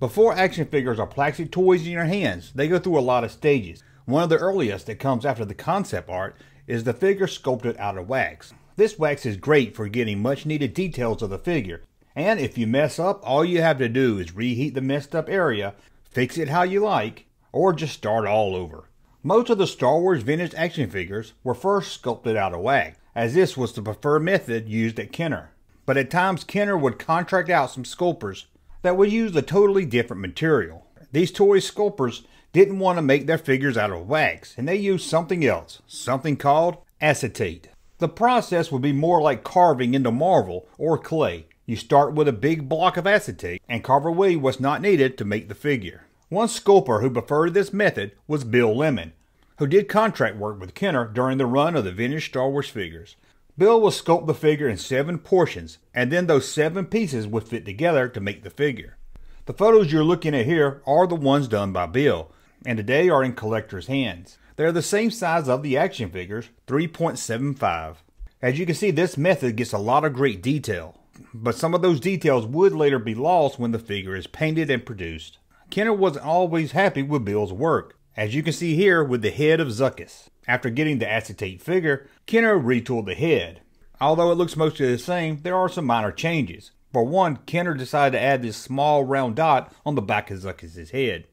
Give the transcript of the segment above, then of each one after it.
Before action figures are plastic toys in your hands, they go through a lot of stages. One of the earliest that comes after the concept art is the figure sculpted out of wax. This wax is great for getting much needed details of the figure, and if you mess up, all you have to do is reheat the messed up area, fix it how you like, or just start all over. Most of the Star Wars vintage action figures were first sculpted out of wax, as this was the preferred method used at Kenner. But at times Kenner would contract out some sculptors that would use a totally different material. These toy sculptors didn't want to make their figures out of wax, and they used something else, something called acetate. The process would be more like carving into marble or clay. You start with a big block of acetate and carve away what's not needed to make the figure. One sculptor who preferred this method was Bill Lemon, who did contract work with Kenner during the run of the vintage Star Wars figures. Bill will sculpt the figure in seven portions, and then those seven pieces would fit together to make the figure. The photos you're looking at here are the ones done by Bill, and today are in collector's hands. They are the same size of the action figures, 3.75. As you can see, this method gets a lot of great detail, but some of those details would later be lost when the figure is painted and produced. Kenner wasn't always happy with Bill's work. As you can see here with the head of Zuckus. After getting the acetate figure, Kenner retooled the head. Although it looks mostly the same, there are some minor changes. For one, Kenner decided to add this small round dot on the back of Zuckus' head.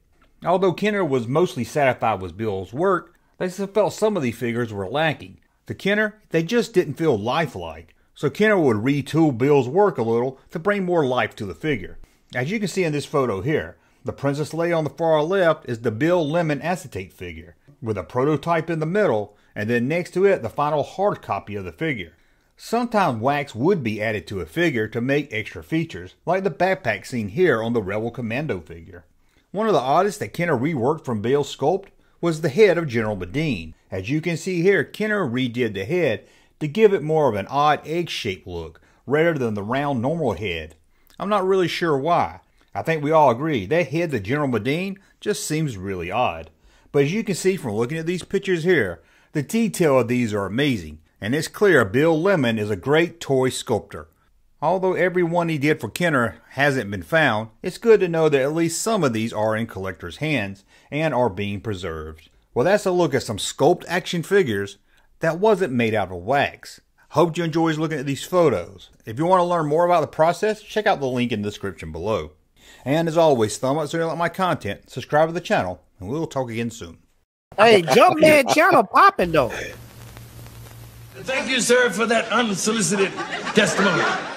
Although Kenner was mostly satisfied with Bill's work, they still felt some of the figures were lacking. To Kenner, they just didn't feel lifelike, so Kenner would retool Bill's work a little to bring more life to the figure. As you can see in this photo here, the Princess Leia on the far left is the Bill Lemon acetate figure, with a prototype in the middle, and then next to it the final hard copy of the figure. Sometimes wax would be added to a figure to make extra features, like the backpack seen here on the Rebel Commando figure. One of the oddest that Kenner reworked from Bill's sculpt was the head of General Medine. As you can see here, Kenner redid the head to give it more of an odd egg-shaped look, rather than the round normal head. I'm not really sure why. I think we all agree that head that General Medine just seems really odd. But as you can see from looking at these pictures here, the detail of these are amazing, and it's clear Bill Lemon is a great toy sculptor. Although every one he did for Kenner hasn't been found, it's good to know that at least some of these are in collectors' hands and are being preserved. Well, that's a look at some sculpt action figures that wasn't made out of wax. Hope you enjoyed looking at these photos. If you want to learn more about the process, check out the link in the description below. And as always, thumb up so you like my content, subscribe to the channel, and we'll talk again soon. Hey, Jumpman channel popping though. Thank you, sir, for that unsolicited testimony.